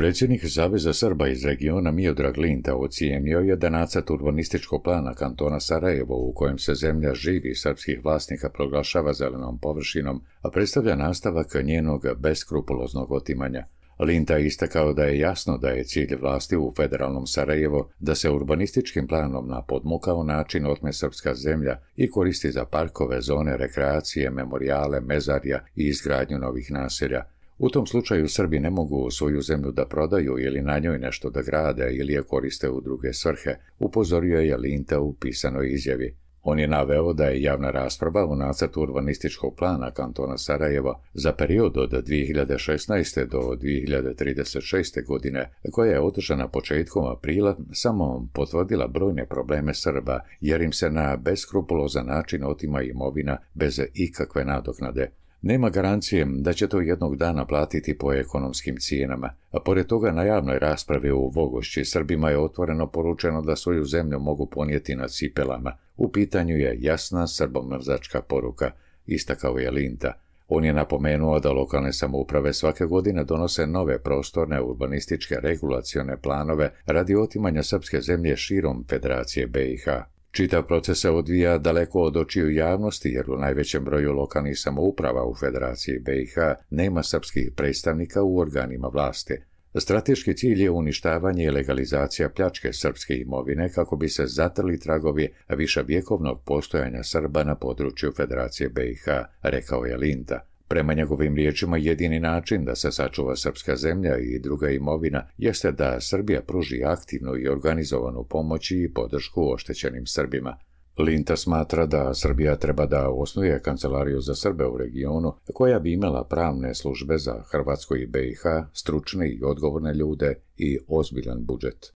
Predsjednik Zaveza Srba iz regiona Miodrag Linta ocijenio je da nacrt urbanističkog plana kantona Sarajevo u kojem se zemlja živi srpskih vlasnika proglašava zelenom površinom, a predstavlja nastavak njenog beskrupuloznog otimanja. Linta je istakao da je jasno da je cilj vlasti u federalnom Sarajevo da se urbanističkim planom na podmukao način otme srpska zemlja i koristi za parkove, zone, rekreacije, memorijale, mezarja i izgradnju novih naselja. U tom slučaju Srbi ne mogu svoju zemlju da prodaju ili na njoj nešto da grade ili je koriste u druge svrhe, upozorio je Linta u pisanoj izjavi. On je naveo da je javna rasprava u nacrtu urbanističkog plana kantona Sarajeva za period od 2016. do 2036. godine, koja je održana početkom aprila, samo potvrdila brojne probleme Srba, jer im se na beskrupulozan način otima imovina bez ikakve nadoknade. Nema garancije da će to jednog dana platiti po ekonomskim cijenama, a pored toga na javnoj raspravi u Vogošći Srbima je otvoreno poručeno da svoju zemlju mogu ponijeti na cipelama. U pitanju je jasna srbomrzačka poruka, istakao je Linta. On je napomenuo da lokalne samouprave svake godine donose nove prostorne urbanističke regulacione planove radi otimanja srpske zemlje širom Federacije BiH. Čitav proces se odvija daleko od očiju javnosti, jer u najvećem broju lokalnih samouprava u Federaciji BiH nema srpskih predstavnika u organima vlasti. Strateški cilj je uništavanje i legalizacija pljačke srpske imovine kako bi se zatrli tragovi višavjekovnog postojanja Srba na području Federacije BiH, rekao je Linda. Prema njegovim riječima jedini način da se sačuva srpska zemlja i druga imovina jeste da Srbija pruži aktivnu i organizovanu pomoć i podršku oštećenim Srbima. Linta smatra da Srbija treba da osnuje kancelariju za Srbe u regionu koja bi imala pravne službe za Hrvatsko i BiH, stručne i odgovorne ljude i ozbiljan budžet.